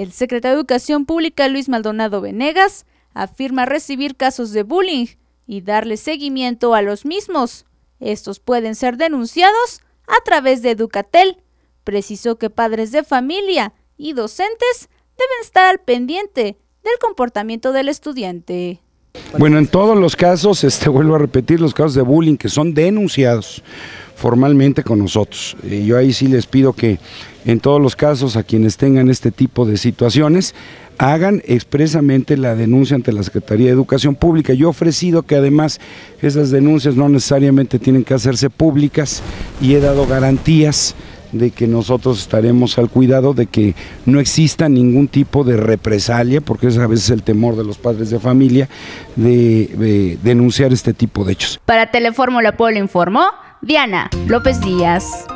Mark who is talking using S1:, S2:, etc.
S1: El secretario de Educación Pública Luis Maldonado Venegas afirma recibir casos de bullying y darle seguimiento a los mismos. Estos pueden ser denunciados a través de Educatel. Precisó que padres de familia y docentes deben estar al pendiente del comportamiento del estudiante.
S2: Bueno, en todos los casos, este, vuelvo a repetir, los casos de bullying que son denunciados formalmente con nosotros. yo ahí sí les pido que en todos los casos a quienes tengan este tipo de situaciones hagan expresamente la denuncia ante la Secretaría de Educación Pública. Yo he ofrecido que además esas denuncias no necesariamente tienen que hacerse públicas y he dado garantías de que nosotros estaremos al cuidado de que no exista ningún tipo de represalia, porque es a veces el temor de los padres de familia de, denunciar este tipo de hechos.
S1: Para Telefórmula Pueblo informó Diana López Díaz.